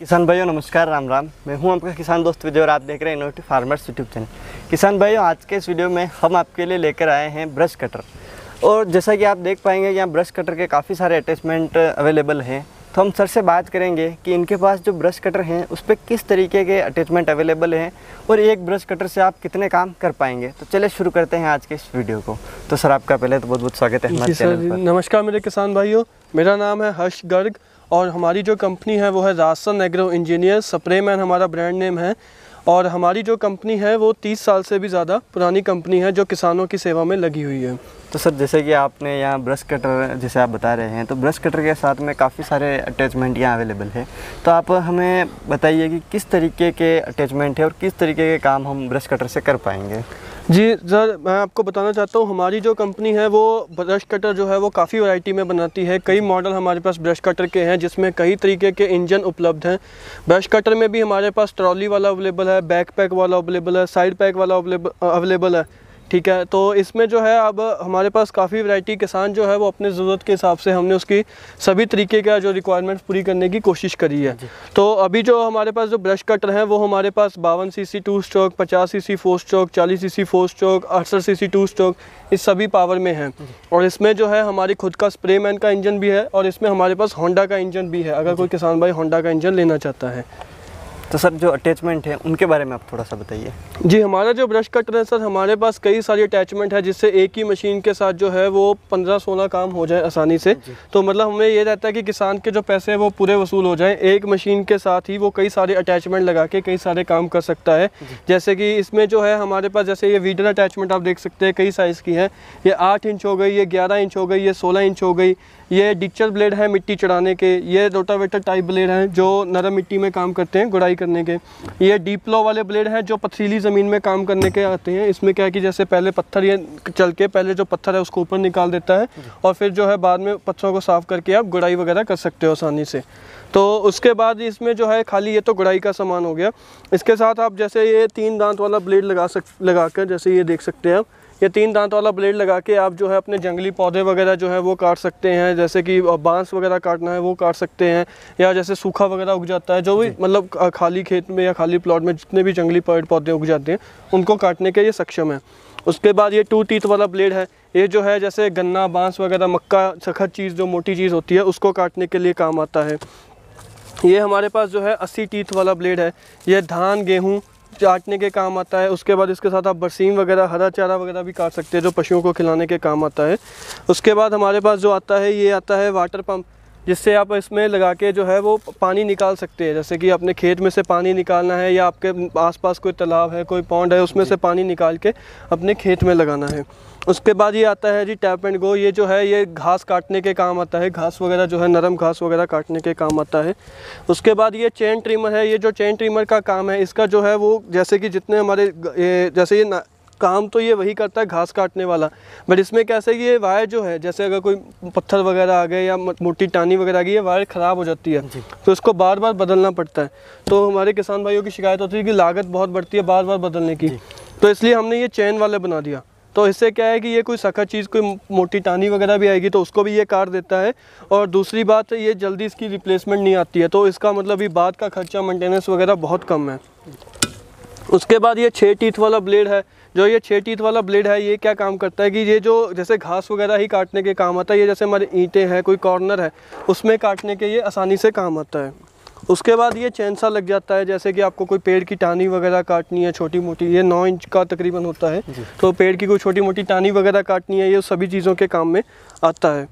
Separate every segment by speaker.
Speaker 1: किसान भाइयों नमस्कार राम राम मैं हूं आपका किसान दोस्त विजय और आप देख रहे हैं इनोवेटिव फार्मर्स यूट्यूब चैनल किसान भाइयों आज के इस वीडियो में हम आपके लिए लेकर आए हैं ब्रश कटर और जैसा कि आप देख पाएंगे यहाँ ब्रश कटर के काफ़ी सारे अटैचमेंट अवेलेबल हैं तो हम सर से बात करेंगे कि इनके पास जो ब्रश कटर हैं उस पर किस तरीके के अटैचमेंट अवेलेबल हैं और एक ब्रश कटर से आप कितने काम कर पाएंगे तो चले शुरू करते हैं आज के इस वीडियो को तो सर आपका पहले तो बहुत बहुत स्वागत है
Speaker 2: नमस्कार मेरे किसान भाइयों मेरा नाम है हर्ष गर्ग और हमारी जो कंपनी है वो है रासन एग्रो इंजीनियर स्प्रेमैन हमारा ब्रांड नेम है और हमारी जो कंपनी है वो 30 साल से भी
Speaker 1: ज़्यादा पुरानी कंपनी है जो किसानों की सेवा में लगी हुई है तो सर जैसे कि आपने यहाँ ब्रश कटर जैसे आप बता रहे हैं तो ब्रश कटर के साथ में काफ़ी सारे अटैचमेंट यहाँ अवेलेबल है तो आप हमें बताइए कि किस तरीके के अटैचमेंट है और किस तरीके के काम हम ब्रश कटर से कर
Speaker 2: पाएंगे जी सर मैं आपको बताना चाहता हूँ हमारी जो कंपनी है वो ब्रश कटर जो है वो काफ़ी वैरायटी में बनाती है कई मॉडल हमारे पास ब्रश कटर के हैं जिसमें कई तरीके के इंजन उपलब्ध हैं ब्रश कटर में भी हमारे पास ट्रॉली वाला अवेलेबल है बैक पैक वाला अवेलेबल है साइड पैक वाला अवेलेबल है ठीक है तो इसमें जो है अब हमारे पास काफ़ी वैरायटी किसान जो है वो अपने ज़रूरत के हिसाब से हमने उसकी सभी तरीके का जो रिक्वायरमेंट्स पूरी करने की कोशिश करी है तो अभी जो हमारे पास जो ब्रश कटर हैं वो हमारे पास बावन सी सी टू स्ट्रोक पचास सी सी फोर स्ट्रोक चालीस सी सी फोर स्ट्रोक अड़सठ सी सी टू स्ट्रोक इस सभी पावर में है और इसमें जो है हमारी खुद का स्प्रे मैन का इंजन भी है और इसमें हमारे पास होंडा का इंजन भी है अगर कोई किसान भाई होंडा का इंजन लेना
Speaker 1: चाहता है तो सर जो अटैचमेंट है उनके बारे में आप थोड़ा सा बताइए
Speaker 2: जी हमारा जो ब्रश कटर है सर हमारे पास कई सारी अटैचमेंट है जिससे एक ही मशीन के साथ जो है वो पंद्रह सोलह काम हो जाए आसानी से तो मतलब हमें ये रहता है कि किसान के जो पैसे हैं वो पूरे वसूल हो जाएं एक मशीन के साथ ही वो कई सारे अटैचमेंट लगा के कई सारे काम कर सकता है जैसे कि इसमें जो है हमारे पास जैसे ये वीडर अटैचमेंट आप देख सकते हैं कई साइज़ की हैं ये आठ इंच हो गई ये ग्यारह इंच हो गई ये सोलह इंच हो गई ये डिक्चर ब्लेड है मिट्टी चढ़ाने के ये रोटावेटर टाइप ब्लेड हैं जो नरम मिट्टी में काम करते हैं गुड़ाई करने के ये लो वाले ब्लेड हैं जो पथरीली ज़मीन में काम करने के आते हैं इसमें क्या है कि जैसे पहले पत्थर ये चल के पहले जो पत्थर है उसको ऊपर निकाल देता है और फिर जो है बाद में पत्थरों को साफ़ करके आप गुड़ाई वगैरह कर सकते हो आसानी से तो उसके बाद इसमें जो है खाली ये तो गुड़ाई का सामान हो गया इसके साथ आप जैसे ये तीन दांत वाला ब्लेड लगा सक लगा कर जैसे ये देख सकते हैं आप या तीन दांत वाला ब्लेड लगा के आप जो है अपने जंगली पौधे वगैरह जो है वो काट सकते हैं जैसे कि बांस वगैरह काटना है वो काट सकते हैं या जैसे सूखा वगैरह उग जाता है जो भी मतलब खाली खेत में या खाली प्लॉट में जितने भी जंगली पेड़ पौधे उग जाते हैं उनको काटने के ये सक्षम है उसके बाद ये टू टीथ वाला ब्लेड है ये जो है जैसे गन्ना बांस वगैरह मक्का सखत चीज़ जो मोटी चीज़ होती है उसको काटने के लिए काम आता है ये हमारे पास जो है अस्सी टीथ वाला ब्लेड है ये धान गेहूँ चाटने के काम आता है उसके बाद इसके साथ आप बरसीम वगैरह हरा चारा वगैरह भी काट सकते हैं जो पशुओं को खिलाने के काम आता है उसके बाद हमारे पास जो आता है ये आता है वाटर पम्प जिससे आप इसमें लगा के जो है वो पानी निकाल सकते हैं जैसे कि अपने खेत में से पानी निकालना है या आपके आसपास कोई तालाब है कोई पौंड है उसमें से पानी निकाल के अपने खेत में लगाना है उसके बाद ये आता है जी टैप एंड गो ये जो है ये घास काटने के काम आता है घास वगैरह जो है नरम घास वगैरह काटने के काम आता है उसके बाद ये चेन ट्रिमर है ये जो चेन ट्रिमर का काम है इसका जो है वो जैसे कि जितने हमारे ये जैसे ये काम तो ये वही करता है घास काटने वाला बट इसमें कैसे कि ये वायर जो है जैसे अगर कोई पत्थर वगैरह आ गए या मोटी टानी वगैरह आ गई ये वायर ख़राब हो जाती है तो इसको बार बार बदलना पड़ता है तो हमारे किसान भाइयों की शिकायत होती है कि लागत बहुत बढ़ती है बार बार बदलने की तो इसलिए हमने ये चैन वाले बना दिया तो इससे क्या है कि ये कोई सख्त चीज़ कोई मोटी टानी वगैरह भी आएगी तो उसको भी ये काट देता है और दूसरी बात ये जल्दी इसकी रिप्लेसमेंट नहीं आती है तो इसका मतलब ये बाद का खर्चा मेंटेनेंस वगैरह बहुत कम है उसके बाद ये छः टीथ वाला ब्लेड है जो ये छः टीथ वाला ब्लेड है ये क्या काम करता है कि ये जो जैसे घास वगैरह ही काटने के काम आता है ये जैसे हमारे ईंटें हैं कोई कॉर्नर है उसमें काटने के ये आसानी से काम आता है उसके बाद ये चैन सा लग जाता है जैसे कि आपको कोई पेड़ की टानी वगैरह काटनी है छोटी मोटी ये नौ इंच का तकरीबन होता है तो पेड़ की कोई छोटी मोटी टानी वगैरह काटनी है ये सभी चीज़ों के काम में आता है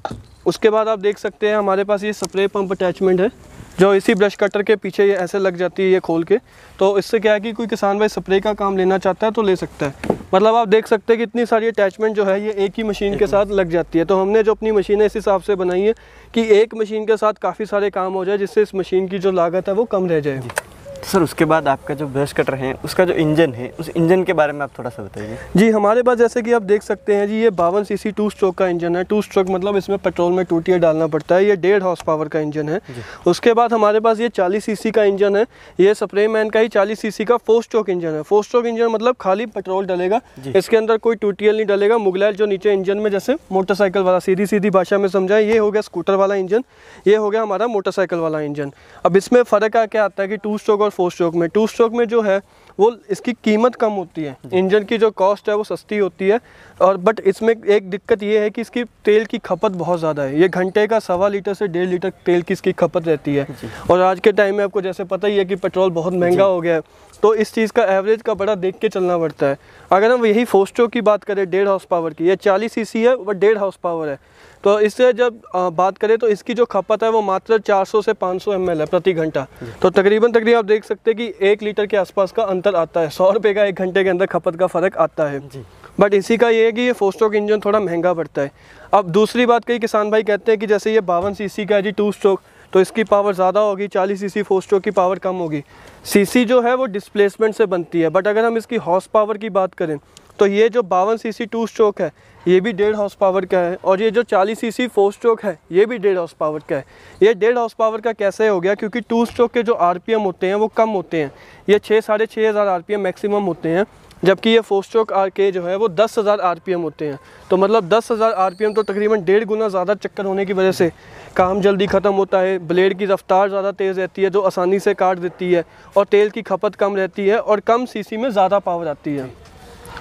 Speaker 2: उसके बाद आप देख सकते हैं हमारे पास ये स्प्रे पंप अटैचमेंट है जो इसी ब्रश कटर के पीछे ये ऐसे लग जाती है ये खोल के तो इससे क्या है कि कोई किसान भाई स्प्रे का काम लेना चाहता है तो ले सकता है मतलब आप देख सकते हैं कि इतनी सारी अटैचमेंट जो है ये एक ही मशीन के साथ लग जाती है तो हमने जो अपनी मशीनें इस हिसाब से बनाई है कि एक मशीन के साथ काफ़ी सारे काम हो जाए जिससे इस मशीन की जो लागत है वो कम रह जाएगी तो सर उसके बाद आपका जो ब्रश कटर है उसका जो इंजन है उस इंजन के बारे में आप थोड़ा सा बताइए जी हमारे पास जैसे कि आप देख सकते हैं जी ये बावन सी सी टू स्ट्रोक का इंजन है टू स्ट्रोक मतलब इसमें पेट्रोल में टूटिया डालना पड़ता है ये डेढ़ हॉर्स पावर का इंजन है उसके बाद हमारे पास ये चालीस सी का इंजन है ये स्प्रे मैन का ही चालीस सी का फोर स्ट्रोक इंजन है फोर स्ट्रोक इंजन मतलब खाली पेट्रोल डलेगा इसके अंदर कोई टूटियल नहीं डलेगा मुगलैल जो नीचे इंजन में जैसे मोटरसाइकिल वाला सीधी सीधी भाषा में समझाएं ये हो गया स्कूटर वाला इंजन ये हो गया हमारा मोटरसाइकिल वाला इंजन अब इसमें फ़र्क क्या आता है कि टू स्ट्रोक और फोर स्ट्रोक में टू स्ट्रोक में जो है वो इसकी कीमत कम होती है इंजन की जो कॉस्ट है वो सस्ती होती है और बट इसमें एक दिक्कत ये है कि इसकी तेल की खपत बहुत ज़्यादा है ये घंटे का सवा लीटर से डेढ़ लीटर तेल की इसकी खपत रहती है और आज के टाइम में आपको जैसे पता ही है कि पेट्रोल बहुत महंगा हो गया है तो इस चीज़ का एवरेज का बड़ा देख के चलना पड़ता है अगर हम यही फोस्टो की बात करें डेढ़ हाउस पावर की यह चालीस सी है वह डेढ़ हाउस पावर है तो इससे जब बात करें तो इसकी जो खपत है वो मात्र 400 से 500 सौ है प्रति घंटा तो तकरीबन तकरीबन आप देख सकते हैं कि एक लीटर के आसपास का अंतर आता है सौ रुपये का एक घंटे के अंदर खपत का फ़र्क आता है जी बट इसी का ये है कि ये फोस्टोक इंजन थोड़ा महंगा पड़ता है अब दूसरी बात कई किसान भाई कहते हैं कि जैसे ये बावन सी का है जी टू स्ट्रोक तो इसकी पावर ज़्यादा होगी चालीस सी सी स्ट्रोक की पावर कम होगी सीसी जो है वो डिस्प्लेसमेंट से बनती है बट अगर हम इसकी हॉर्स पावर की बात करें तो ये जो बावन सी सी टू स्ट्रोक है ये भी डेढ़ हॉर्स पावर का है और ये जो चालीस सी सी फोर स्ट्रोक है ये भी डेढ़ हॉर्स पावर का है ये डेढ़ हॉर्स पावर का कैसे हो गया क्योंकि टू स्ट्रोक के जो आर होते हैं वो कम होते हैं ये छः साढ़े छः हज़ार आर मैक्सिमम होते हैं जबकि ये फोर स्ट्रोक आर के जो है वो दस हज़ार आर पी एम होते हैं तो मतलब दस हज़ार आर पी एम तो तकरीबन डेढ़ गुना ज़्यादा चक्कर होने की वजह से काम जल्दी ख़त्म होता है ब्लेड की रफ़्तार ज़्यादा तेज़ रहती है जो आसानी से काट देती है और तेल की खपत कम रहती है और कम सीसी में ज़्यादा पावर आती है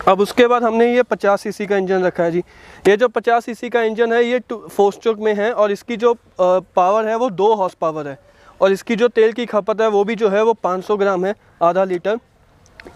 Speaker 2: अब उसके बाद हमने ये 50 सीसी का इंजन रखा है जी ये जो 50 सीसी का इंजन है ये फोर स्ट्रोक में है और इसकी जो पावर है वो दो हॉर्स पावर है और इसकी जो तेल की खपत है वो भी जो है वो पाँच ग्राम है आधा लीटर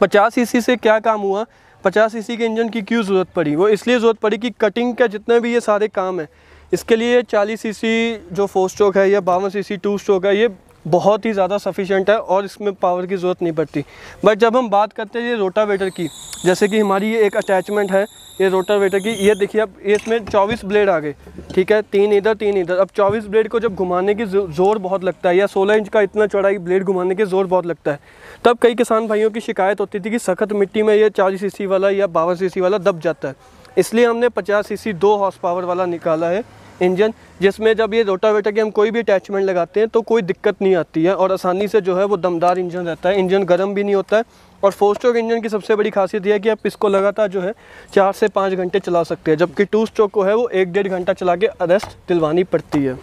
Speaker 2: पचास सीसी से क्या काम हुआ पचास सीसी के इंजन की क्यों ज़रूरत पड़ी वो इसलिए ज़रूरत पड़ी कि कटिंग का जितने भी ये सारे काम है इसके लिए चालीस सीसी जो फोर स्ट्रोक है या बावन सीसी टू स्ट्रोक है ये बहुत ही ज़्यादा सफिशेंट है और इसमें पावर की ज़रूरत नहीं पड़ती बट जब हम बात करते हैं ये रोटावेटर की जैसे कि हमारी ये एक अटैचमेंट है ये रोटावेटर की ये देखिए अब इसमें 24 ब्लेड आ गए ठीक है तीन इधर तीन इधर अब 24 ब्लेड को जब घुमाने की ज़ोर बहुत लगता है या सोलह इंच का इतना चौड़ाई ब्लेड घुमाने के ज़ोर बहुत लगता है तब कई किसान भाइयों की शिकायत होती थी कि सख्त मिट्टी में ये चालीस सी वाला या बावन सी वाला दब जाता है इसलिए हमने पचास सी दो हॉर्स पावर वाला निकाला है इंजन जिसमें जब ये रोटावेटर के हम कोई भी अटैचमेंट लगाते हैं तो कोई दिक्कत नहीं आती है और आसानी से जो है वो दमदार इंजन रहता है इंजन गर्म भी नहीं होता है और फोर स्ट्रोक इंजन की सबसे बड़ी खासियत यह है कि आप इसको लगातार जो है चार से पाँच घंटे चला सकते हैं जबकि टू स्ट्रोक को है वो एक डेढ़ घंटा चला के अरेस्ट
Speaker 1: दिलवानी पड़ती है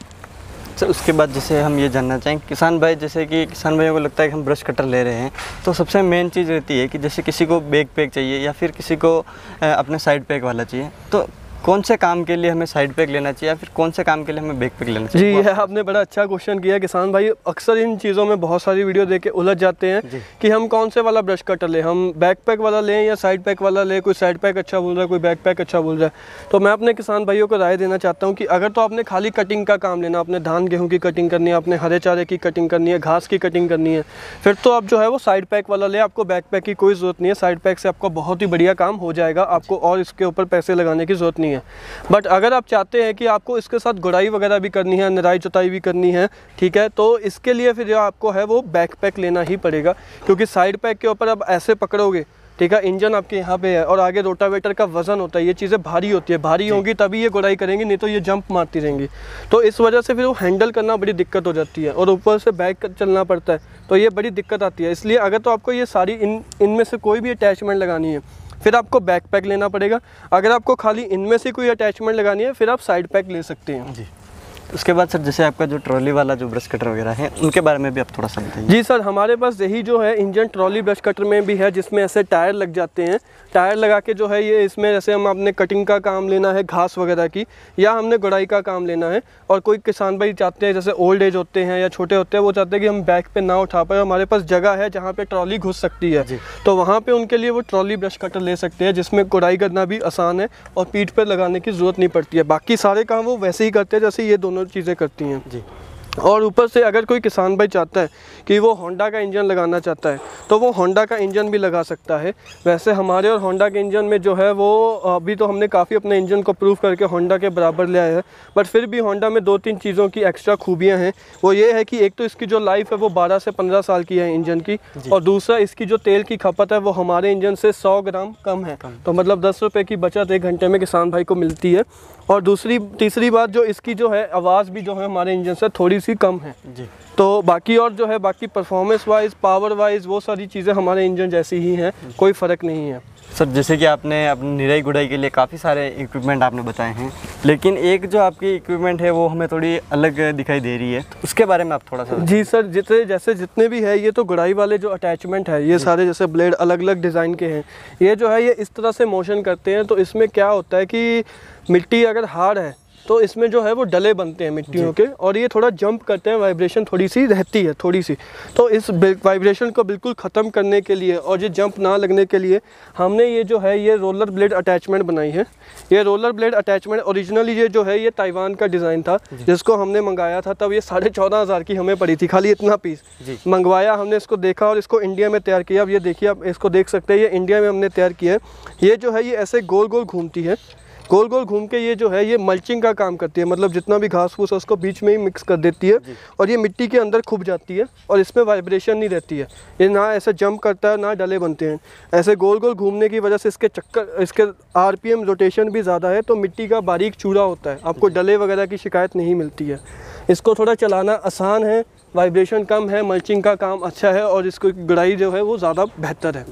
Speaker 1: सर उसके बाद जैसे हम ये जानना चाहें किसान भाई जैसे कि किसान भाइयों को लगता है कि हम ब्रश कटर ले रहे हैं तो सबसे मेन चीज़ रहती है कि जैसे किसी को बैग पैक चाहिए या फिर किसी को अपने साइड पैक वाला चाहिए तो कौन से काम के लिए हमें साइड पैक लेना चाहिए या फिर कौन से काम के लिए हमें बैक पैक लेना चाहिए जी यह
Speaker 2: आपने बड़ा अच्छा क्वेश्चन किया किसान भाई अक्सर इन चीज़ों में बहुत सारी वीडियो देख के उलझ जाते हैं कि हम कौन से वाला ब्रश कटर लें हम बैक पैक वाला लें या साइड पैक वाला लें कोई साइड पैक अच्छा बोल रहा है कोई बैक पैक अच्छा बोल रहा है तो मैं अपने किसान भाइयों को राय देना चाहता हूँ कि अगर तो आपने खाली कटिंग का काम लेना अपने धान गेहूँ की कटिंग करनी है अपने हरे चारे की कटिंग करनी है घास की कटिंग करनी है फिर तो आप जो है वो साइड पैक वाला लें आपको बैक पैक की कोई ज़रूरत नहीं है साइड पैक से आपका बहुत ही बढ़िया काम हो जाएगा आपको और इसके ऊपर पैसे लगाने की ज़रूरत नहीं करनी है बट अगर आप चाहते हैं कि आपको इसके साथ गुड़ाई वगैरह भी करनी है नराई चुताई भी करनी है ठीक है तो इसके लिए फिर जो आपको है वो बैक पैक लेना ही पड़ेगा क्योंकि साइड पैक के ऊपर आप ऐसे पकड़ोगे ठीक है इंजन आपके यहाँ पे है और आगे रोटावेटर का वजन होता है ये चीज़ें भारी होती है भारी होंगी तभी ये गुड़ाई करेंगी नहीं तो ये जंप मारती रहेंगी तो इस वजह से फिर वो हैंडल करना बड़ी दिक्कत हो जाती है और ऊपर से बैक चलना पड़ता है तो ये बड़ी दिक्कत आती है इसलिए अगर तो आपको ये सारी इन इनमें से कोई भी अटैचमेंट लगानी है फिर आपको बैक पैक लेना पड़ेगा अगर आपको खाली इनमें से कोई अटैचमेंट लगानी है फिर आप साइड पैक ले सकते हैं जी
Speaker 1: उसके बाद सर जैसे आपका जो ट्रॉली वाला जो ब्रश कटर वगैरह है उनके बारे में भी आप थोड़ा सा हैं जी सर
Speaker 2: हमारे पास यही जो है इंजन ट्रॉली ब्रश कटर में भी है जिसमें ऐसे टायर लग जाते हैं टायर लगा के जो है ये इसमें जैसे हम आपने कटिंग का काम लेना है घास वगैरह की या हमने गुड़ाई का काम लेना है और कोई किसान भाई चाहते हैं जैसे ओल्ड एज होते हैं या छोटे होते हैं वो चाहते हैं कि हम बैक पे ना उठा पाए हमारे पास जगह है जहाँ पे ट्रॉली घुस सकती है तो वहाँ पे उनके लिए वो ट्रॉली ब्रश कटर ले सकते हैं जिसमें गुड़ाई करना भी आसान है और पीठ पर लगाने की जरूरत नहीं पड़ती है बाकी सारे काम वो वैसे ही करते हैं जैसे ये दोनों दोनों चीज़ें करती हैं जी और ऊपर से अगर कोई किसान भाई चाहता है कि वो होंडा का इंजन लगाना चाहता है तो वो होंडा का इंजन भी लगा सकता है वैसे हमारे और होंडा के इंजन में जो है वो अभी तो हमने काफ़ी अपने इंजन को प्रूव करके होंडा के बराबर ले आया है बट फिर भी होंडा में दो तीन चीज़ों की एक्स्ट्रा खूबियाँ हैं वो ये है कि एक तो इसकी जो लाइफ है वो बारह से पंद्रह साल की है इंजन की और दूसरा इसकी जो तेल की खपत है वो हमारे इंजन से सौ ग्राम कम है तो मतलब दस रुपये की बचत एक घंटे में किसान भाई को मिलती है और दूसरी तीसरी बात जो इसकी जो है आवाज़ भी जो है हमारे इंजन से थोड़ी सी कम है जी तो बाकी और जो है बाकी परफॉर्मेंस वाइज पावर वाइज वो सारी चीज़ें हमारे इंजन जैसी ही हैं कोई फ़र्क नहीं है
Speaker 1: सर जैसे कि आपने अपनी निराई गुड़ाई के लिए काफ़ी सारे इक्विपमेंट आपने बताए हैं लेकिन एक जो आपकी इक्विपमेंट है वो हमें थोड़ी अलग दिखाई दे रही है तो उसके बारे में आप थोड़ा सा जी सर जितने जैसे जितने भी है ये
Speaker 2: तो गुड़ाई वाले जो अटैचमेंट है ये सारे जैसे ब्लेड अलग अलग डिज़ाइन के हैं ये जो है ये इस तरह से मोशन करते हैं तो इसमें क्या होता है कि मिट्टी अगर हार्ड है तो इसमें जो है वो डले बनते हैं मिट्टियों के और ये थोड़ा जंप करते हैं वाइब्रेशन थोड़ी सी रहती है थोड़ी सी तो इस वाइब्रेशन को बिल्कुल ख़त्म करने के लिए और ये जंप ना लगने के लिए हमने ये जो है ये रोलर ब्लेड अटैचमेंट बनाई है ये रोलर ब्लेड अटैचमेंट ओरिजिनली ये जो है ये ताइवान का डिज़ाइन था जिसको हमने मंगाया था तब ये साढ़े चौदह हज़ार की हमें पड़ी थी खाली इतना पीस मंगवाया हमने इसको देखा और इसको इंडिया में तैयार किया अब ये देखिए आप इसको देख सकते हैं ये इंडिया में हमने तैयार किया है ये जो है ये ऐसे गोल गोल घूमती है गोल गोल घूम के ये जो है ये मल्चिंग का काम करती है मतलब जितना भी घास फूस है उसको बीच में ही मिक्स कर देती है और ये मिट्टी के अंदर खुब जाती है और इसमें वाइब्रेशन नहीं रहती है ये ना ऐसे जंप करता है ना डले बनते हैं ऐसे गोल गोल घूमने की वजह से इसके चक्कर इसके आर रोटेशन भी ज़्यादा है तो मिट्टी का बारीक चूड़ा होता है आपको डले वगैरह की शिकायत नहीं मिलती है इसको थोड़ा चलाना आसान है वाइब्रेशन कम है मल्चिंग का काम अच्छा है और इसको गुड़ाई जो है वो ज़्यादा बेहतर है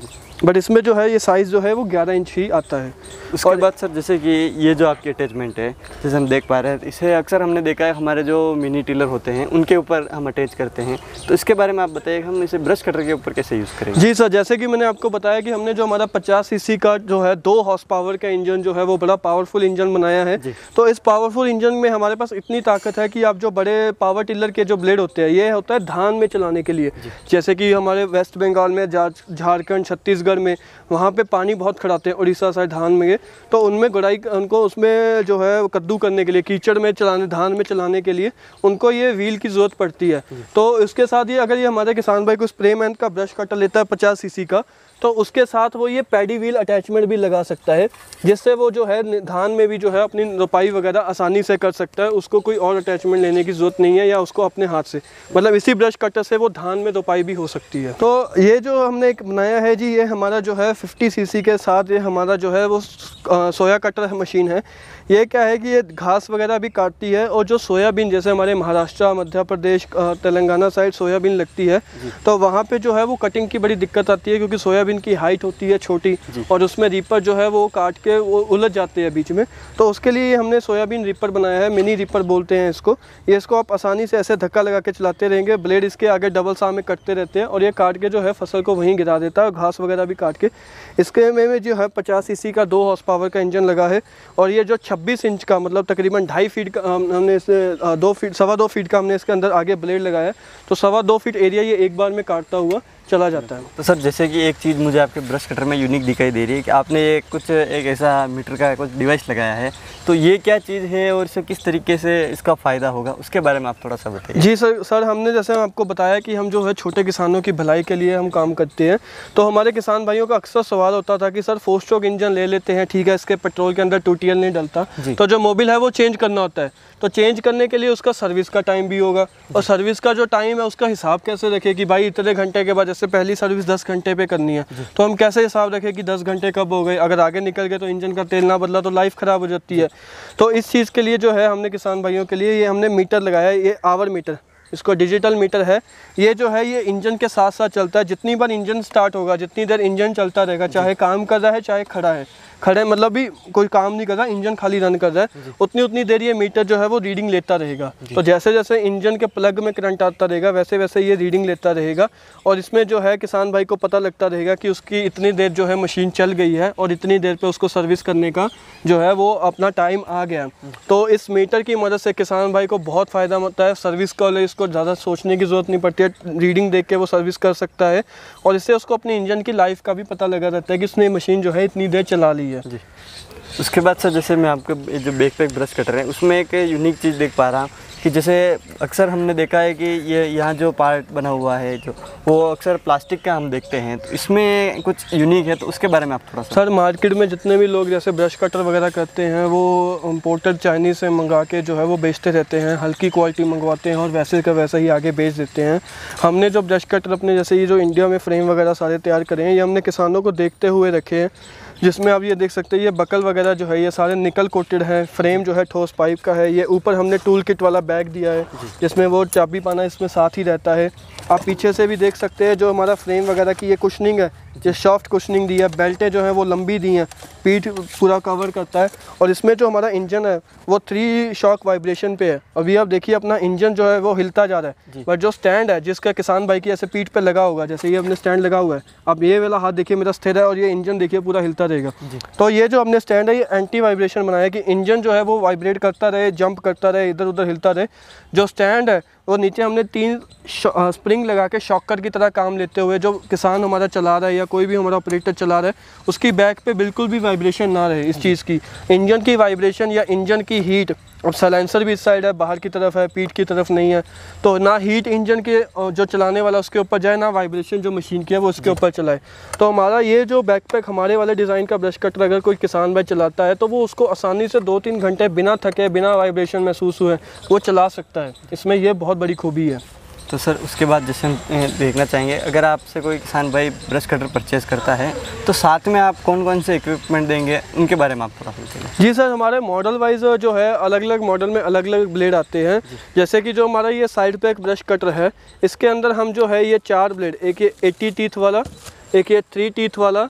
Speaker 2: बट इसमें जो है ये साइज़ जो है वो 11 इंच ही
Speaker 1: आता है उसके बाद सर जैसे कि ये जो आपकी अटैचमेंट है जैसे हम देख पा रहे हैं इसे अक्सर हमने देखा है हमारे जो मिनी टीलर होते हैं उनके ऊपर हम अटैच करते हैं तो इसके बारे में आप बताइए हम इसे ब्रश कटर के ऊपर कैसे यूज़ करें जी सर जैसे कि मैंने आपको बताया कि हमने जो हमारा पचास सी का जो है दो
Speaker 2: हॉर्स पावर का इंजन जो है वो बड़ा पावरफुल इंजन बनाया है तो इस पावरफुल इंजन में हमारे पास इतनी ताकत है कि आप जो बड़े पावर टिलर के जो ब्लेड होते हैं ये होता है धान में चलाने के लिए जैसे कि हमारे वेस्ट बंगाल में झारखंड छत्तीसगढ़ छत्तीसगढ़ में वहाँ पे पानी बहुत खड़ाते हैं उड़ीसा साइड धान में तो उनमें गुड़ाई उनको उसमें जो है कद्दू करने के लिए कीचड़ में चलाने धान में चलाने के लिए उनको ये व्हील की ज़रूरत पड़ती है तो इसके साथ ये अगर ये हमारे किसान भाई को स्प्रे मैन का ब्रश कटर लेता है पचास सी का तो उसके साथ वो ये पैडी व्हील अटैचमेंट भी लगा सकता है जिससे वो जो है धान में भी जो है अपनी रोपाई वगैरह आसानी से कर सकता है उसको कोई और अटैचमेंट लेने की ज़रूरत नहीं है या उसको अपने हाथ से मतलब इसी ब्रश कटर से वो धान में रोपाई भी हो सकती है तो ये जो हमने एक बनाया है जी ये हमारा जो है 50 सीसी के साथ ये हमारा जो है वो सोया कटर मशीन है ये क्या है कि ये घास वगैरह भी काटती है और जो सोयाबीन जैसे हमारे महाराष्ट्र मध्य प्रदेश तेलंगाना साइड सोयाबीन लगती है तो वहाँ पे जो है वो कटिंग की बड़ी दिक्कत आती है क्योंकि सोयाबीन की हाइट होती है छोटी और उसमें रीपर जो है वो काट के वो उलझ जाते हैं बीच में तो उसके लिए हमने सोयाबीन रीपर बनाया है मिनी रीपर बोलते हैं इसको ये इसको आप आसानी से ऐसे धक्का लगा के चलाते रहेंगे ब्लेड इसके आगे डबल सा में कटते रहते हैं और ये काट के जो है फसल को वहीं गिरा देता है घास वगैरह वगैरह भी काट के इसके में जो है पचास सी का दो हॉर्स पावर का इंजन लगा है और ये जो छब्बीस इंच का मतलब तकरीबन ढाई फीट का हमने इसे दो फीट सवा दो फीट का हमने इसके अंदर आगे ब्लेड लगाया तो सवा दो फीट एरिया ये एक बार में काटता हुआ चला जाता है
Speaker 1: तो सर जैसे कि एक चीज़ मुझे आपके ब्रश कटर में यूनिक दिखाई दे रही है कि आपने एक कुछ एक ऐसा मीटर का कुछ डिवाइस लगाया है तो ये क्या चीज़ है और इसे किस तरीके से इसका फ़ायदा होगा उसके बारे में आप थोड़ा सा बताइए
Speaker 2: जी सर सर हमने जैसे हम आपको बताया कि हम जो है छोटे किसानों की भलाई के लिए हम काम करते हैं तो हमारे किसान भाइयों का अक्सर सवाल होता था कि सर फोर स्ट्रोक इंजन ले लेते हैं ठीक है इसके पेट्रोल के अंदर टूटियल नहीं डलता तो जो मोबिल है वो चेंज करना होता है तो चेंज करने के लिए उसका सर्विस का टाइम भी होगा और सर्विस का जो टाइम है उसका हिसाब कैसे रखे कि भाई इतने घंटे के बाद जैसे पहली सर्विस दस घंटे पे करनी है तो हम कैसे हिसाब रखें कि दस घंटे कब हो गए अगर आगे निकल गए तो इंजन का तेल ना बदला तो लाइफ ख़राब हो जाती है तो इस चीज़ के लिए जो है हमने किसान भाइयों के लिए ये हमने मीटर लगाया है ये आवर मीटर इसको डिजिटल मीटर है ये जो है ये इंजन के साथ साथ चलता है जितनी बार इंजन स्टार्ट होगा जितनी देर इंजन चलता रहेगा चाहे काम कर रहा है चाहे खड़ा है खड़े मतलब भी कोई काम नहीं कर रहा इंजन खाली रन कर रहा है उतनी उतनी देर ये मीटर जो है वो रीडिंग लेता रहेगा तो जैसे जैसे इंजन के प्लग में करंट आता रहेगा वैसे वैसे ये रीडिंग लेता रहेगा और इसमें जो है किसान भाई को पता लगता रहेगा कि उसकी इतनी देर जो है मशीन चल गई है और इतनी देर पर उसको सर्विस करने का जो है वो अपना टाइम आ गया तो इस मीटर की मदद से किसान भाई को बहुत फ़ायदा होता है सर्विस का इसको ज़्यादा सोचने की ज़रूरत नहीं पड़ती है रीडिंग देख के वो सर्विस कर सकता है और इससे उसको अपने इंजन की लाइफ का भी पता लगा रहता है कि उसने मशीन जो है इतनी देर चला ली रही है
Speaker 1: जी उसके बाद सर जैसे मैं आपके जो बैक पैक ब्रश कटर है उसमें एक यूनिक चीज़ देख पा रहा हूँ कि जैसे अक्सर हमने देखा है कि ये यहाँ जो पार्ट बना हुआ है जो वो अक्सर प्लास्टिक का हम देखते हैं तो इसमें कुछ यूनिक है तो उसके बारे में आप थोड़ा सा सर मार्केट में जितने
Speaker 2: भी लोग जैसे ब्रश कटर वगैरह करते हैं वो इम्पोर्टेड चाइनीज़ से मंगा के जो है वो बेचते रहते हैं हल्की क्वालिटी मंगवाते हैं और वैसे का वैसा ही आगे बेच देते हैं हमने जो ब्रश कटर अपने जैसे ये जो इंडिया में फ्रेम वगैरह सारे तैयार करे हैं ये हमने किसानों को देखते हुए रखे हैं जिसमें आप ये देख सकते हैं ये बकल वगैरह जो है ये सारे निकल कोटेड हैं फ्रेम जो है ठोस पाइप का है ये ऊपर हमने टूल किट वाला बैग दिया है जिसमें वो चाबी पाना इसमें साथ ही रहता है आप पीछे से भी देख सकते हैं जो हमारा फ्रेम वगैरह की ये कुशनिंग है ये शॉफ्ट कुशनिंग दी है बेल्टें जो हैं वो लंबी दी हैं पीठ पूरा कवर करता है और इसमें जो हमारा इंजन है वो थ्री शॉक वाइब्रेशन पे है अभी आप देखिए अपना इंजन जो है वो हिलता जा रहा है बट जो स्टैंड है जिसका किसान भाई की ऐसे पीठ पे लगा होगा जैसे ये हमने स्टैंड लगा हुआ है अब ये वाला हाथ देखिए मेरा स्थिर है और ये इंजन देखिए पूरा हिलता रहेगा तो ये जो हमने स्टैंड है ये एंटी वाइब्रेशन बनाया कि इंजन जो है वो वाइब्रेट करता रहे जंप करता रहे इधर उधर हिलता रहे जो स्टैंड है और नीचे हमने तीन स्प्रिंग लगा के शॉकर की तरह काम लेते हुए जो किसान हमारा चला रहा है या कोई भी हमारा ऑपरेटर चला रहा है उसकी बैक पे बिल्कुल भी वाइब्रेशन ना रहे इस चीज़ की इंजन की वाइब्रेशन या इंजन की हीट अब साइलेंसर भी इस साइड है बाहर की तरफ है पीठ की तरफ नहीं है तो ना हीट इंजन के जो चलाने वाला उसके ऊपर जाए ना वाइब्रेशन जो मशीन की है वो उसके ऊपर चलाए तो हमारा ये जो बैकपैक हमारे वाले डिज़ाइन का ब्रश कटर अगर कोई किसान भाई चलाता है तो वो उसको आसानी से दो तीन घंटे बिना थके बिना वाइब्रेशन महसूस हुए वो चला सकता है इसमें यह बहुत बड़ी खूबी है
Speaker 1: तो सर उसके बाद जैसे हम देखना चाहेंगे अगर आपसे कोई किसान भाई ब्रश कटर परचेज़ करता है तो साथ में आप कौन कौन से इक्विपमेंट देंगे उनके बारे में आप थोड़ा बताइए
Speaker 2: जी सर हमारे मॉडल वाइज जो है अलग अलग मॉडल में अलग अलग ब्लेड आते हैं जैसे कि जो हमारा ये साइड पैक ब्रश कटर है इसके अंदर हम जो है ये चार ब्लेड एक ये एट्टी टीथ वाला एक ये थ्री टीथ वाला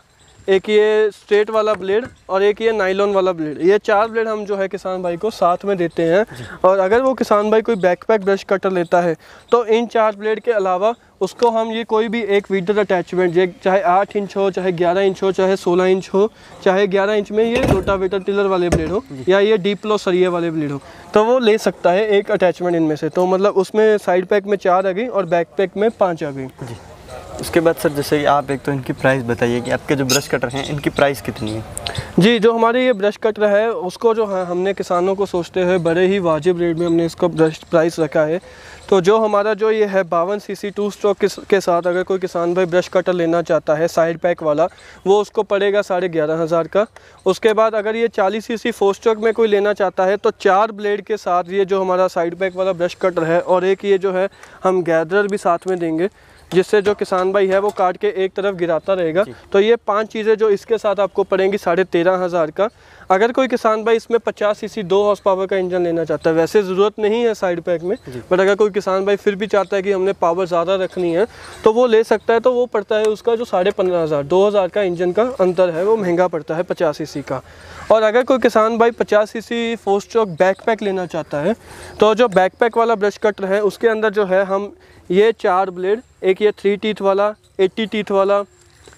Speaker 2: एक ये स्ट्रेट वाला ब्लेड और एक ये नाइलॉन वाला ब्लेड ये चार ब्लेड हम जो है किसान भाई को साथ में देते हैं और अगर वो किसान भाई कोई बैकपैक ब्रश कटर लेता है तो इन चार ब्लेड के अलावा उसको हम ये कोई भी एक वीडर अटैचमेंट ये चाहे आठ इंच हो चाहे ग्यारह इंच हो चाहे सोलह इंच हो चाहे ग्यारह इंच में ये रोटावेटर टिलर वाले ब्लेड हो या ये लो सरिये वाले ब्लेड हो तो वो ले सकता है एक अटैचमेंट इनमें से तो मतलब उसमें साइड पैक में चार आ गई और बैक पैक में पाँच आ गई
Speaker 1: उसके बाद सर जैसे कि आप एक तो इनकी प्राइस बताइए कि आपके जो ब्रश कटर हैं इनकी प्राइस कितनी है जी
Speaker 2: जो हमारे ये ब्रश कटर है उसको जो है हमने किसानों को सोचते हुए बड़े ही वाजिब रेट में हमने इसको ब्रश प्राइस रखा है तो जो हमारा जो ये है बावन सी सी टू स्ट्रोक के साथ अगर कोई किसान भाई ब्रश कटर लेना चाहता है साइड पैक वाला वो उसको पड़ेगा साढ़े ग्यारह हज़ार का उसके बाद अगर ये चालीस सी सी फोर स्ट्रोक में कोई लेना चाहता है तो चार ब्लेड के साथ ये जो हमारा साइड पैक वाला ब्रश कटर है और एक ये जो है हम गैदर भी साथ में देंगे जिससे जो किसान भाई है वो काट के एक तरफ गिराता रहेगा तो ये पांच चीज़ें जो इसके साथ आपको पड़ेंगी साढ़े तेरह हज़ार का अगर कोई किसान भाई इसमें पचास सी दो हॉर्स पावर का इंजन लेना चाहता है वैसे ज़रूरत नहीं है साइड पैक में बट अगर कोई किसान भाई फिर भी चाहता है कि हमने पावर ज़्यादा रखनी है तो वो ले सकता है तो वो पड़ता है उसका जो साढ़े पंद्रह हज़ार दो हज़ार का इंजन का अंतर है वो महंगा पड़ता है पचास सी का और अगर कोई किसान भाई पचास सी सी चौक बैक पैक लेना चाहता है तो जो बैक पैक वाला ब्रश कटर है उसके अंदर जो है हम ये चार ब्लेड एक ये थ्री टीथ वाला एट्टी टीथ वाला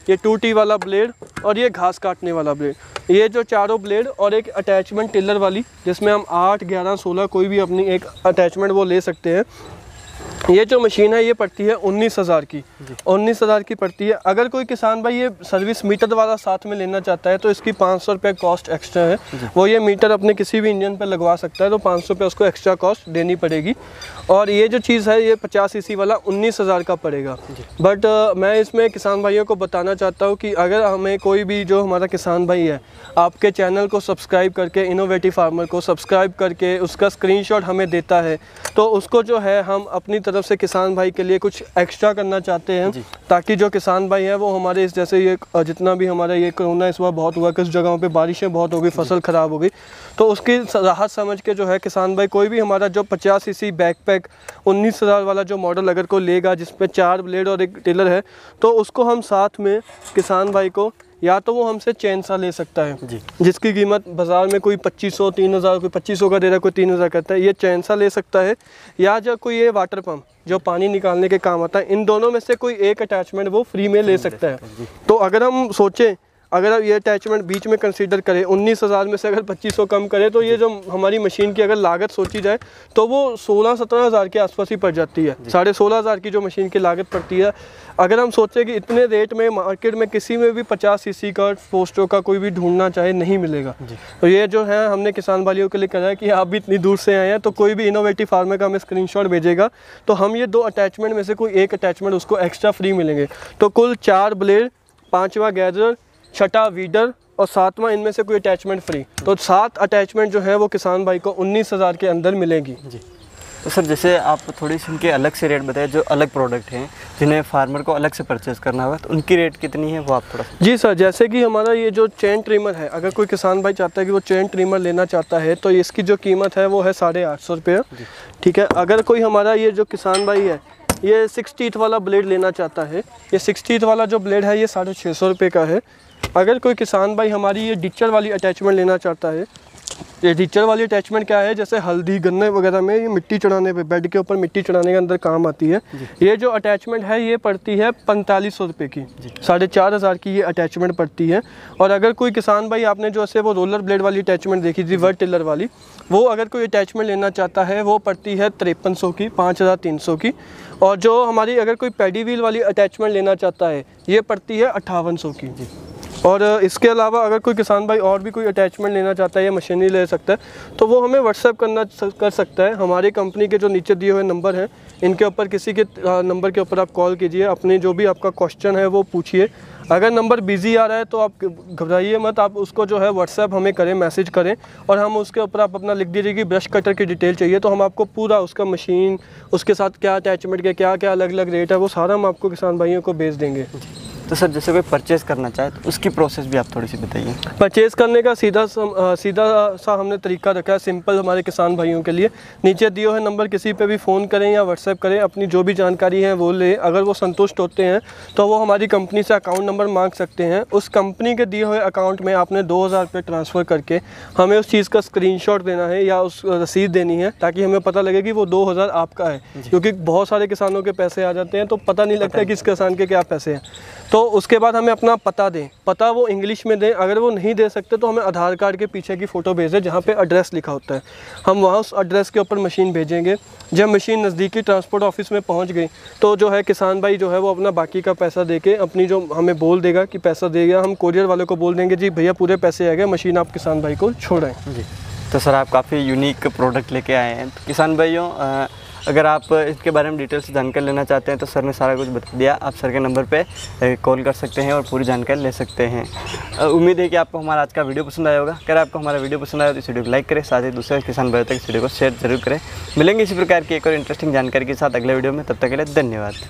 Speaker 2: ये टूटी वाला ब्लेड और ये घास काटने वाला ब्लेड ये जो चारों ब्लेड और एक अटैचमेंट टिलर वाली जिसमें हम आठ ग्यारह सोलह कोई भी अपनी एक अटैचमेंट वो ले सकते हैं ये जो मशीन है ये पड़ती है उन्नीस हज़ार की उन्नीस हज़ार की पड़ती है अगर कोई किसान भाई ये सर्विस मीटर वाला साथ में लेना चाहता है तो इसकी पाँच सौ रुपये कॉस्ट एक्स्ट्रा है वो ये मीटर अपने किसी भी इंजन पर लगवा सकता है तो पाँच सौ रुपये उसको एक्स्ट्रा कॉस्ट देनी पड़ेगी और ये जो चीज़ है ये पचास सी वाला उन्नीस हज़ार का पड़ेगा बट मैं इसमें किसान भाइयों को बताना चाहता हूँ कि अगर हमें कोई भी जो हमारा किसान भाई है आपके चैनल को सब्सक्राइब करके इनोवेटिव फार्मर को सब्सक्राइब करके उसका शॉट हमें देता है तो उसको जो है हम अपनी तरफ तरफ से किसान भाई के लिए कुछ एक्स्ट्रा करना चाहते हैं ताकि जो किसान भाई है वो हमारे इस जैसे ये जितना भी हमारा ये कोरोना इस बार बहुत हुआ किस जगहों पे बारिशें बहुत हो गई फसल ख़राब हो गई तो उसकी राहत समझ के जो है किसान भाई कोई भी हमारा जो पचास सी सी बैकपैक उन्नीस हज़ार वाला जो मॉडल अगर को लेगा जिसमें चार ब्लेड और एक टेलर है तो उसको हम साथ में किसान भाई को या तो वो हमसे चैन सा ले सकता है जी जिसकी कीमत बाज़ार में कोई 2500 3000 कोई 2500 का दे रहा है कोई 3000 करता है ये चैन सा ले सकता है या जो कोई ये वाटर पम्प जो पानी निकालने के काम आता है इन दोनों में से कोई एक अटैचमेंट वो फ्री में ले सकता है तो अगर हम सोचें अगर आप ये अटैचमेंट बीच में कंसीडर करें उन्नीस हज़ार में से अगर पच्चीस सौ कम करें तो ये जो हमारी मशीन की अगर लागत सोची जाए तो वो सोलह सत्रह हज़ार के आसपास ही पड़ जाती है साढ़े सोलह हज़ार की जो मशीन की लागत पड़ती है अगर हम सोचें कि इतने रेट में मार्केट में किसी में भी पचास सीसी का पोस्टो का कोई भी ढूंढना चाहे नहीं मिलेगा तो ये जो है हमने किसान भाइयों के लिए कहा है कि आप भी इतनी दूर से आए हैं तो कोई भी इनोवेटिव फार्मर का हमें स्क्रीन भेजेगा तो हम ये दो अटैचमेंट में से कोई एक अटैचमेंट उसको एक्स्ट्रा फ्री मिलेंगे तो कुल चार ब्लेड पाँचवा गैजर छठा वीडर और सातवां इनमें से कोई अटैचमेंट फ्री तो सात अटैचमेंट जो है वो किसान भाई को उन्नीस हज़ार के अंदर मिलेगी जी
Speaker 1: तो सर जैसे आप थोड़ी सी उनके अलग से रेट बताए जो अलग प्रोडक्ट हैं जिन्हें फार्मर को अलग से परचेज़ करना होगा तो उनकी रेट कितनी है वो आप थोड़ा जी सर जैसे कि हमारा ये जो चैन ट्रिमर है अगर कोई
Speaker 2: किसान भाई चाहता है कि वो चैन ट्रिमर लेना चाहता है तो इसकी जो कीमत है वो है साढ़े आठ सौ रुपये ठीक है अगर कोई हमारा ये जो किसान भाई है ये सिक्सटीथ वाला ब्लेड लेना चाहता है ये सिक्सटीथ वाला जो ब्लेड है ये साढ़े छः सौ रुपये का है अगर कोई किसान भाई हमारी ये डिचर वाली अटैचमेंट लेना चाहता है ये डिचर वाली अटैचमेंट क्या है जैसे हल्दी गन्ने वगैरह में ये मिट्टी चढ़ाने पे बेड के ऊपर मिट्टी चढ़ाने के अंदर काम आती है ये जो अटैचमेंट है ये पड़ती है पैंतालीस सौ रुपये की साढ़े चार हज़ार की ये अटैचमेंट पड़ती है और अगर कोई किसान भाई आपने जो है वो रोलर ब्लेड वाली अटैचमेंट देखी थी वर्ड टिलर वाली वो अगर कोई अटैचमेंट लेना चाहता है वो पड़ती है तिरपन सौ की पाँच हज़ार तीन सौ की और जो हमारी अगर कोई पेडी व्हील वाली अटैचमेंट लेना चाहता है ये पड़ती है अट्ठावन सौ की और इसके अलावा अगर कोई किसान भाई और भी कोई अटैचमेंट लेना चाहता है या मशीनरी ले सकता है तो वो हमें व्हाट्सअप करना कर सकता है हमारी कंपनी के जो नीचे दिए हुए नंबर हैं इनके ऊपर किसी के नंबर के ऊपर आप कॉल कीजिए अपने जो भी आपका क्वेश्चन है वो पूछिए अगर नंबर बिजी आ रहा है तो आप घबराइए मत आप उसको जो है व्हाट्सएप हमें करें मैसेज करें और हम उसके ऊपर आप अपना लिख दीजिए कि ब्रश कटर की डिटेल चाहिए तो हम आपको पूरा उसका मशीन उसके साथ क्या अटैचमेंट के क्या क्या अलग अलग रेट है वो सारा हम आपको किसान भाइयों को भेज
Speaker 1: देंगे तो सर जैसे कोई परचेज़ करना चाहे तो उसकी प्रोसेस भी आप थोड़ी सी बताइए
Speaker 2: परचेज़ करने का सीधा सम, आ, सीधा सा हमने तरीका रखा है सिंपल हमारे किसान भाइयों के लिए नीचे दिए हुए नंबर किसी पे भी फ़ोन करें या व्हाट्सएप करें अपनी जो भी जानकारी है वो लें अगर वो संतुष्ट होते हैं तो वो हमारी कंपनी से अकाउंट नंबर मांग सकते हैं उस कंपनी के दिए हुए अकाउंट में आपने दो हज़ार ट्रांसफ़र करके हमें उस चीज़ का स्क्रीन देना है या उस रसीद देनी है ताकि हमें पता लगे कि वो दो आपका है क्योंकि बहुत सारे किसानों के पैसे आ जाते हैं तो पता नहीं लगता है कि इस किसान के क्या पैसे हैं तो तो उसके बाद हमें अपना पता दें पता वो इंग्लिश में दें अगर वो नहीं दे सकते तो हमें आधार कार्ड के पीछे की फ़ोटो भेजें जहाँ पे एड्रेस लिखा होता है हम वहाँ उस एड्रेस के ऊपर मशीन भेजेंगे जब मशीन नज़दीकी ट्रांसपोर्ट ऑफिस में पहुँच गई तो जो है किसान भाई जो है वो अपना बाकी का पैसा दे के अपनी जो हमें बोल देगा कि पैसा देगा हम कोरियर वाले को बोल देंगे जी भैया पूरे पैसे आ गए मशीन आप किसान भाई को छोड़ें जी
Speaker 1: तो सर आप काफ़ी यूनिक प्रोडक्ट लेके आए हैं तो किसान भाइयों अगर आप इसके बारे में डिटेल्स से जानकारी लेना चाहते हैं तो सर ने सारा कुछ बता दिया आप सर के नंबर पर कॉल कर सकते हैं और पूरी जानकारी ले सकते हैं उम्मीद है कि आपको हमारा आज का वीडियो पसंद आया होगा अगर आपको हमारा वीडियो पसंद आया तो इस वीडियो को लाइक करें साथ ही दूसरे किसान भाई तक इस वीडियो को शेयर जरूर करें मिलेंगे इसी प्रकार की एक और इंटरेस्टिंग जानकारी के साथ अगले वीडियो में तब तक के लिए धन्यवाद